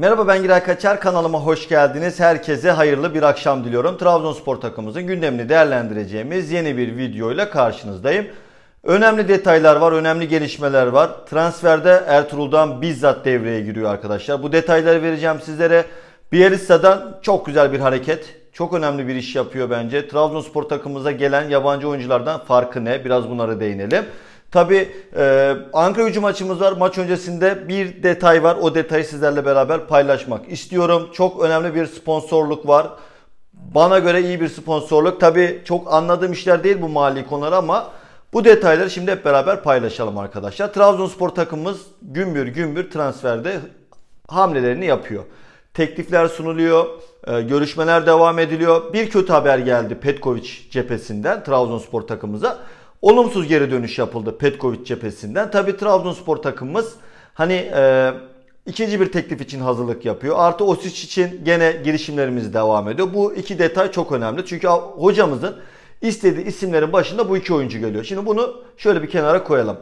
Merhaba ben Giray Kaçar kanalıma hoş geldiniz. Herkese hayırlı bir akşam diliyorum. Trabzonspor takımımızın gündemini değerlendireceğimiz yeni bir videoyla karşınızdayım. Önemli detaylar var, önemli gelişmeler var. Transferde Ertuğrul'dan bizzat devreye giriyor arkadaşlar. Bu detayları vereceğim sizlere. Bielitsa'dan çok güzel bir hareket. Çok önemli bir iş yapıyor bence. Trabzonspor takımımıza gelen yabancı oyunculardan farkı ne? Biraz bunlara değinelim. Tabi e, Ankara gücü maçımız var. Maç öncesinde bir detay var. O detayı sizlerle beraber paylaşmak istiyorum. Çok önemli bir sponsorluk var. Bana göre iyi bir sponsorluk. Tabi çok anladığım işler değil bu mali konular ama bu detayları şimdi hep beraber paylaşalım arkadaşlar. Trabzonspor takımımız gümbür gümbür transferde hamlelerini yapıyor. Teklifler sunuluyor, e, görüşmeler devam ediliyor. Bir kötü haber geldi Petkovic cephesinden Trabzonspor takımımıza olumsuz geri dönüş yapıldı Petkovic cephesinden. Tabi Trabzonspor takımımız hani e, ikinci bir teklif için hazırlık yapıyor. Artı Osic için gene girişimlerimiz devam ediyor. Bu iki detay çok önemli. Çünkü hocamızın istediği isimlerin başında bu iki oyuncu geliyor. Şimdi bunu şöyle bir kenara koyalım.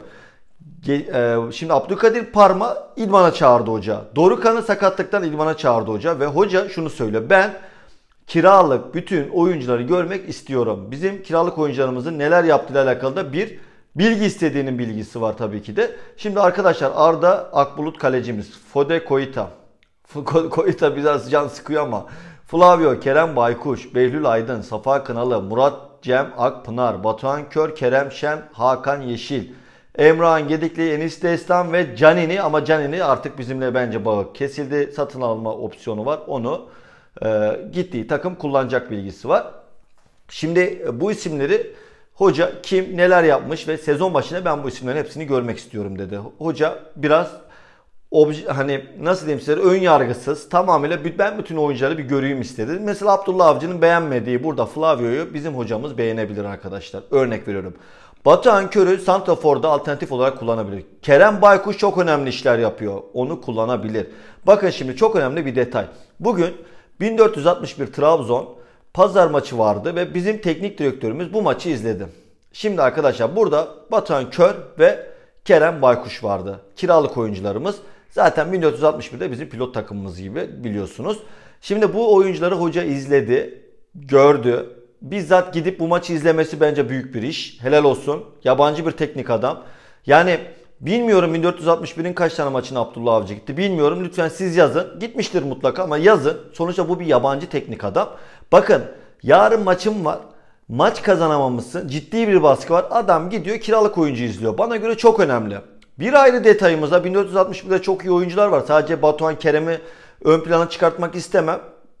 E, şimdi Abdülkadir Parma idmana çağırdı hoca. Dorukan'ı sakatlıktan idmana çağırdı hoca ve hoca şunu söylüyor. Ben kiralık bütün oyuncuları görmek istiyorum. Bizim kiralık oyuncularımızın neler yaptığıyla alakalı da bir bilgi istediğinin bilgisi var tabii ki de. Şimdi arkadaşlar Arda Akbulut kalecimiz. Fode Koita. Ko Koita biraz can sıkıyor ama. Flavio, Kerem Baykuş, Behlül Aydın, Safa Kınalı, Murat Cem Akpınar, Batuhan Kör, Kerem Şen, Hakan Yeşil, Emrah'ın Gedikli, Enis Destan ve Canini ama Canini artık bizimle bence bağı kesildi. Satın alma opsiyonu var. Onu ee, gittiği takım kullanacak bilgisi var. Şimdi e, bu isimleri hoca kim neler yapmış ve sezon başında ben bu isimlerin hepsini görmek istiyorum dedi. Hoca biraz obje, hani nasıl diyeyim size ön yargısız tamamıyla ben bütün oyuncuları bir göreyim istedi. Mesela Abdullah Avcı'nın beğenmediği burada Flavio'yu bizim hocamız beğenebilir arkadaşlar. Örnek veriyorum. Batuhan Kör'ü Santrafor'da alternatif olarak kullanabilir. Kerem Baykuş çok önemli işler yapıyor. Onu kullanabilir. Bakın şimdi çok önemli bir detay. Bugün 1461 Trabzon pazar maçı vardı ve bizim teknik direktörümüz bu maçı izledi. Şimdi arkadaşlar burada Batuhan Kör ve Kerem Baykuş vardı. Kiralık oyuncularımız. Zaten 1461'de bizim pilot takımımız gibi biliyorsunuz. Şimdi bu oyuncuları hoca izledi, gördü. Bizzat gidip bu maçı izlemesi bence büyük bir iş. Helal olsun. Yabancı bir teknik adam. Yani Bilmiyorum 1461'in kaç tane maçını Abdullah Avcı gitti. Bilmiyorum lütfen siz yazın. Gitmiştir mutlaka ama yazın. Sonuçta bu bir yabancı teknik adam. Bakın yarın maçım var. Maç kazanamamışsın. Ciddi bir baskı var. Adam gidiyor kiralık oyuncu izliyor. Bana göre çok önemli. Bir ayrı detayımız da 1461'de çok iyi oyuncular var. Sadece Batuhan Kerem'i ön plana çıkartmak istemem.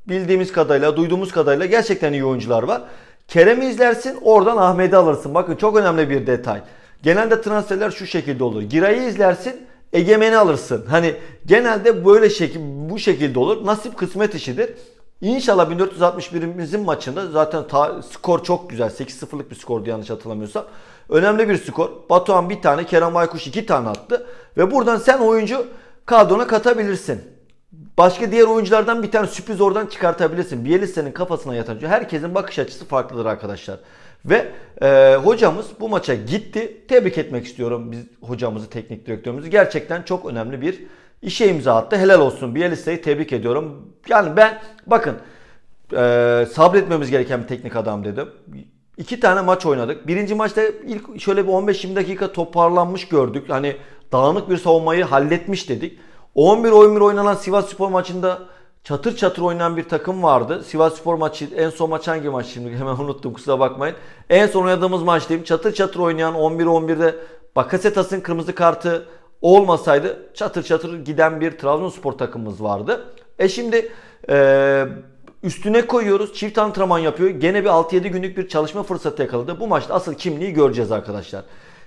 Bildiğimiz kadarıyla, duyduğumuz kadarıyla gerçekten iyi oyuncular var. Kerem'i izlersin oradan Ahmet'i alırsın. Bakın çok önemli bir detay. Genelde transferler şu şekilde olur. Girayı izlersin, egemeni alırsın. Hani genelde böyle şekil, bu şekilde olur. Nasip kısmet işidir. İnşallah 1461'imizin maçında zaten ta, skor çok güzel. 8-0'lık bir skordu yanlış hatırlamıyorsam. Önemli bir skor. Batuhan bir tane, Kerem Aykuş iki tane attı. Ve buradan sen oyuncu kadrona katabilirsin. Başka diğer oyunculardan bir tane sürpriz oradan çıkartabilirsin. Bielitsa'nın kafasına yatan. Herkesin bakış açısı farklıdır arkadaşlar. Ve e, hocamız bu maça gitti. Tebrik etmek istiyorum biz hocamızı, teknik direktörümüzü. Gerçekten çok önemli bir işe imza attı. Helal olsun Bielitsa'yı tebrik ediyorum. Yani ben bakın e, sabretmemiz gereken bir teknik adam dedim. İki tane maç oynadık. Birinci maçta ilk şöyle bir 15-20 dakika toparlanmış gördük. Hani dağınık bir savunmayı halletmiş dedik. 11-11 oynanan Sivas Spor maçında çatır çatır oynayan bir takım vardı. Sivas Spor maçı en son maç hangi maç şimdi hemen unuttum kusura bakmayın. En son oynadığımız maç diyeyim. Çatır çatır oynayan 11-11'de Bakasetas'ın kırmızı kartı olmasaydı çatır çatır giden bir Trabzonspor takımımız vardı. E şimdi e, üstüne koyuyoruz. Çift antrenman yapıyor. Gene bir 6-7 günlük bir çalışma fırsatı yakaladı. Bu maçta asıl kimliği göreceğiz arkadaşlar.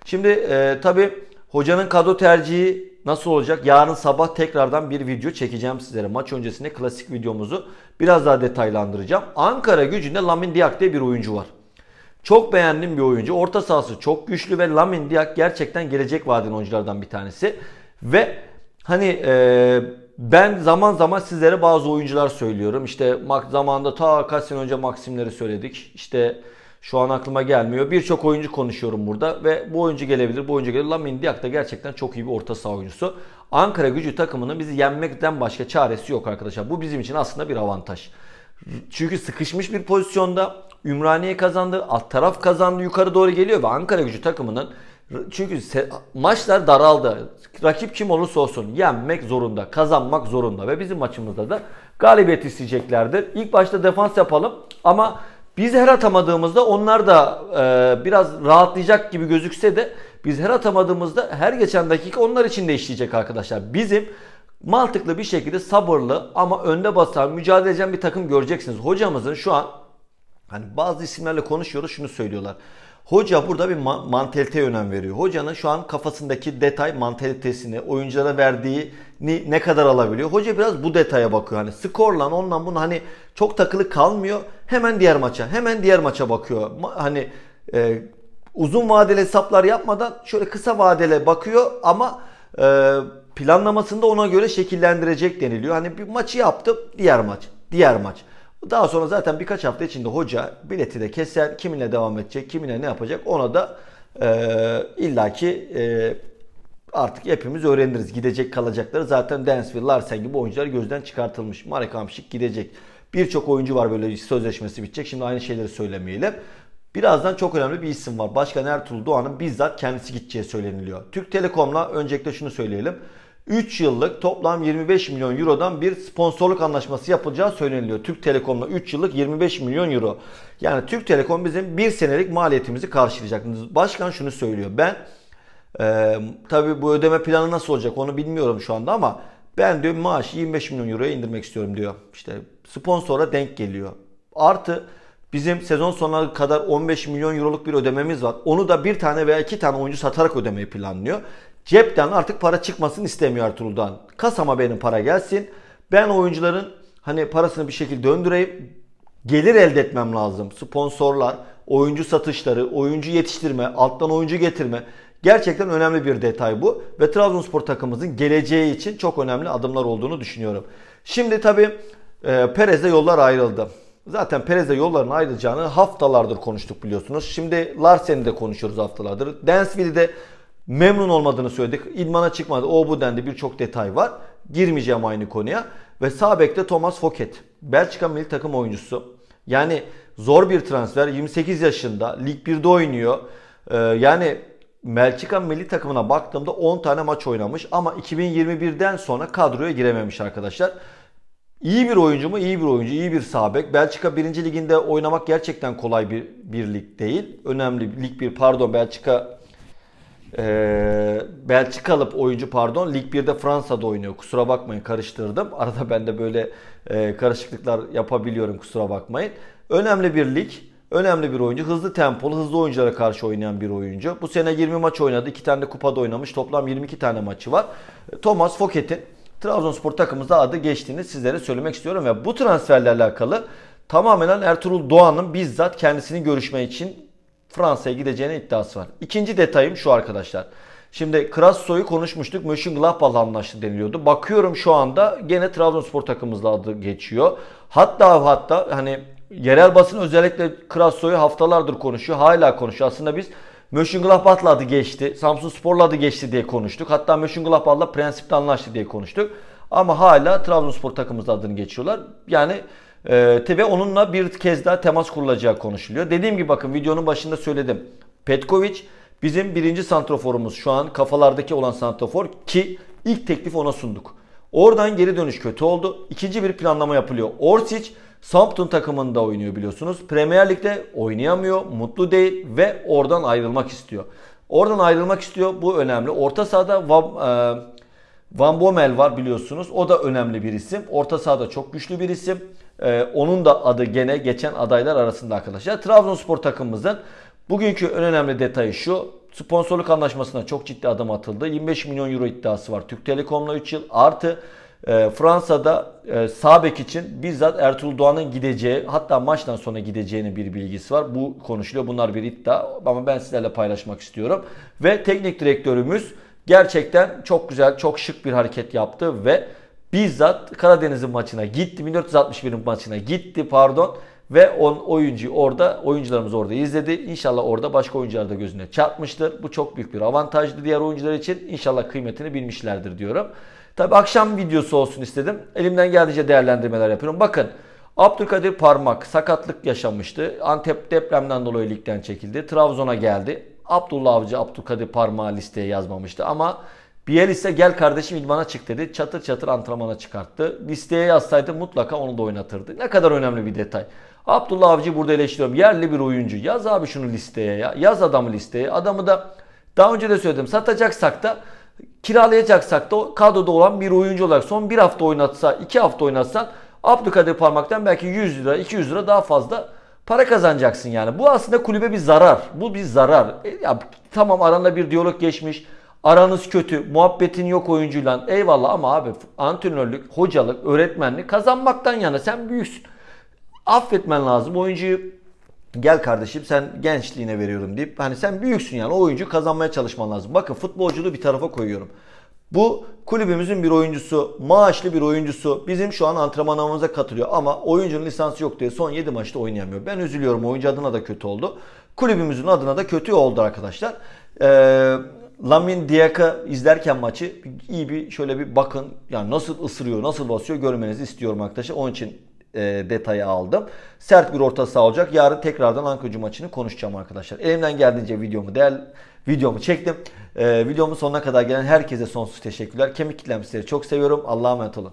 Şimdi e, tabi hocanın kadro tercihi nasıl olacak? Yarın sabah tekrardan bir video çekeceğim sizlere. Maç öncesinde klasik videomuzu biraz daha detaylandıracağım. Ankara gücünde Lamin Diak diye bir oyuncu var. Çok beğendiğim bir oyuncu. Orta sahası çok güçlü ve Lamin Diak gerçekten gelecek vaadin oyunculardan bir tanesi. Ve hani e, ben zaman zaman sizlere bazı oyuncular söylüyorum. İşte zamanında ta kaç sene önce Maksimleri söyledik. İşte şu an aklıma gelmiyor. Birçok oyuncu konuşuyorum burada ve bu oyuncu gelebilir, bu oyuncu gelebilir. Lamin Diak da gerçekten çok iyi bir orta saha oyuncusu. Ankara gücü takımının bizi yenmekten başka çaresi yok arkadaşlar. Bu bizim için aslında bir avantaj. Çünkü sıkışmış bir pozisyonda Ümraniye kazandı, alt taraf kazandı, yukarı doğru geliyor ve Ankara gücü takımının çünkü maçlar daraldı. Rakip kim olursa olsun yenmek zorunda, kazanmak zorunda ve bizim maçımızda da galibiyet isteyeceklerdir. İlk başta defans yapalım ama biz her atamadığımızda onlar da e, biraz rahatlayacak gibi gözükse de biz her atamadığımızda her geçen dakika onlar için de işleyecek arkadaşlar. Bizim mantıklı bir şekilde sabırlı ama önde basan mücadele eden bir takım göreceksiniz. Hocamızın şu an hani bazı isimlerle konuşuyoruz şunu söylüyorlar. Hoca burada bir ma- mantaliteye önem veriyor. Hocanın şu an kafasındaki detay mantalitesini, oyunculara verdiği ne kadar alabiliyor. Hoca biraz bu detaya bakıyor. Hani skorla ondan bunu hani çok takılı kalmıyor. Hemen diğer maça, hemen diğer maça bakıyor. Hani e, uzun vadeli hesaplar yapmadan şöyle kısa vadele bakıyor ama e, planlamasında ona göre şekillendirecek deniliyor. Hani bir maçı yaptım, diğer maç, diğer maç. Daha sonra zaten birkaç hafta içinde hoca bileti de keser, kiminle devam edecek, kiminle ne yapacak ona da e, illaki e, artık hepimiz öğreniriz. Gidecek kalacakları zaten Dansville, Larsen gibi oyuncular gözden çıkartılmış. Marek Hamşik gidecek. Birçok oyuncu var böyle sözleşmesi bitecek. Şimdi aynı şeyleri söylemeyelim. Birazdan çok önemli bir isim var. Başkan Ertuğrul Doğan'ın bizzat kendisi gideceği söyleniliyor. Türk Telekom'la öncelikle şunu söyleyelim. 3 yıllık toplam 25 milyon eurodan bir sponsorluk anlaşması yapılacağı söyleniliyor. Türk Telekom'la 3 yıllık 25 milyon euro. Yani Türk Telekom bizim 1 senelik maliyetimizi karşılayacak. Başkan şunu söylüyor. Ben e, tabii bu ödeme planı nasıl olacak onu bilmiyorum şu anda ama ben diyor maaşı 25 milyon euroya indirmek istiyorum diyor. İşte sponsora denk geliyor. Artı bizim sezon sonuna kadar 15 milyon euroluk bir ödememiz var. Onu da bir tane veya iki tane oyuncu satarak ödemeyi planlıyor. Cepten artık para çıkmasını istemiyor Ertuğrul'dan. Kasama benim para gelsin. Ben oyuncuların hani parasını bir şekilde döndüreyim. Gelir elde etmem lazım. Sponsorlar, oyuncu satışları, oyuncu yetiştirme, alttan oyuncu getirme gerçekten önemli bir detay bu ve Trabzonspor takımımızın geleceği için çok önemli adımlar olduğunu düşünüyorum. Şimdi tabii e, Perez'le yollar ayrıldı. Zaten Perez'le yolların ayrılacağını haftalardır konuştuk biliyorsunuz. Şimdi Larsen'i de konuşuyoruz haftalardır. Dansville'i de memnun olmadığını söyledik. İdmana çıkmadı. O bu dendi. Birçok detay var. Girmeyeceğim aynı konuya. Ve sağ bekte Thomas Foket. Belçika milli takım oyuncusu. Yani zor bir transfer. 28 yaşında. Lig 1'de oynuyor. Ee, yani Belçika milli takımına baktığımda 10 tane maç oynamış ama 2021'den sonra kadroya girememiş arkadaşlar. İyi bir oyuncu mu? İyi bir oyuncu, iyi bir sabek. Belçika 1. liginde oynamak gerçekten kolay bir, bir lig değil. Önemli lig bir pardon Belçika e, Belçikalı oyuncu pardon lig 1'de Fransa'da oynuyor. Kusura bakmayın karıştırdım. Arada ben de böyle e, karışıklıklar yapabiliyorum kusura bakmayın. Önemli bir lig, önemli bir oyuncu. Hızlı tempolu, hızlı oyunculara karşı oynayan bir oyuncu. Bu sene 20 maç oynadı. 2 tane de kupada oynamış. Toplam 22 tane maçı var. Thomas Foket'in Trabzonspor takımımızda adı geçtiğini sizlere söylemek istiyorum. Ve bu transferle alakalı tamamen Ertuğrul Doğan'ın bizzat kendisini görüşme için Fransa'ya gideceğine iddiası var. İkinci detayım şu arkadaşlar. Şimdi Krasso'yu konuşmuştuk. Mönchengladbach'la anlaştı deniliyordu. Bakıyorum şu anda gene Trabzonspor takımımızla adı geçiyor. Hatta hatta hani yerel basın özellikle Krasso'yu haftalardır konuşuyor. Hala konuşuyor. Aslında biz Mönchengladbach'la adı geçti. Samsun Spor'la adı geçti diye konuştuk. Hatta Mönchengladbach'la prensipte anlaştı diye konuştuk. Ama hala Trabzonspor takımımız adını geçiyorlar. Yani e, ve onunla bir kez daha temas kurulacağı konuşuluyor. Dediğim gibi bakın videonun başında söyledim. Petkovic bizim birinci santroforumuz şu an kafalardaki olan santrofor ki ilk teklif ona sunduk. Oradan geri dönüş kötü oldu. İkinci bir planlama yapılıyor. Orsic Southampton takımında oynuyor biliyorsunuz. Premier Lig'de oynayamıyor, mutlu değil ve oradan ayrılmak istiyor. Oradan ayrılmak istiyor. Bu önemli. Orta sahada Van, e, Van Bommel var biliyorsunuz. O da önemli bir isim. Orta sahada çok güçlü bir isim. E, onun da adı gene geçen adaylar arasında arkadaşlar. Trabzonspor takımımızın bugünkü en önemli detayı şu. Sponsorluk anlaşmasına çok ciddi adım atıldı. 25 milyon euro iddiası var. Türk Telekom'la 3 yıl artı e, Fransa'da e, Sabek için bizzat Ertuğrul Doğan'ın gideceği hatta maçtan sonra gideceğini bir bilgisi var. Bu konuşuluyor. Bunlar bir iddia ama ben sizlerle paylaşmak istiyorum. Ve teknik direktörümüz gerçekten çok güzel, çok şık bir hareket yaptı ve bizzat Karadeniz'in maçına gitti. 1461'in maçına gitti pardon. Ve on oyuncu orada, oyuncularımız orada izledi. İnşallah orada başka oyuncular da gözüne çarpmıştır. Bu çok büyük bir avantajdı diğer oyuncular için. İnşallah kıymetini bilmişlerdir diyorum. Tabi akşam videosu olsun istedim. Elimden geldiğince değerlendirmeler yapıyorum. Bakın Abdülkadir Parmak sakatlık yaşamıştı. Antep depremden dolayı ligden çekildi. Trabzon'a geldi. Abdullah Avcı Abdülkadir Parmağı listeye yazmamıştı ama Biel ise gel kardeşim idmana çık dedi. Çatır çatır antrenmana çıkarttı. Listeye yazsaydı mutlaka onu da oynatırdı. Ne kadar önemli bir detay. Abdullah Avcı burada eleştiriyorum. Yerli bir oyuncu. Yaz abi şunu listeye ya. Yaz adamı listeye. Adamı da daha önce de söyledim. Satacaksak da kiralayacaksak da kadroda olan bir oyuncu olarak son bir hafta oynatsa, iki hafta oynatsan Abdülkadir Parmak'tan belki 100 lira, 200 lira daha fazla para kazanacaksın yani. Bu aslında kulübe bir zarar. Bu bir zarar. E, ya, tamam aranda bir diyalog geçmiş. Aranız kötü, muhabbetin yok oyuncuyla. Eyvallah ama abi antrenörlük, hocalık, öğretmenlik kazanmaktan yana sen büyüsün Affetmen lazım oyuncuyu gel kardeşim sen gençliğine veriyorum deyip hani sen büyüksün yani o oyuncu kazanmaya çalışman lazım. Bakın futbolculuğu bir tarafa koyuyorum. Bu kulübümüzün bir oyuncusu, maaşlı bir oyuncusu bizim şu an antrenmanımıza katılıyor ama oyuncunun lisansı yok diye son 7 maçta oynayamıyor. Ben üzülüyorum oyuncu adına da kötü oldu. Kulübümüzün adına da kötü oldu arkadaşlar. Ee, Lamin Diak'a izlerken maçı iyi bir şöyle bir bakın yani nasıl ısırıyor, nasıl basıyor görmenizi istiyorum arkadaşlar. Onun için e, detayı aldım. Sert bir orta saha olacak. Yarın tekrardan Ankara'cı maçını konuşacağım arkadaşlar. Elimden geldiğince videomu değer videomu çektim. E, videomun sonuna kadar gelen herkese sonsuz teşekkürler. Kemik kitlemsileri çok seviyorum. Allah'a emanet olun.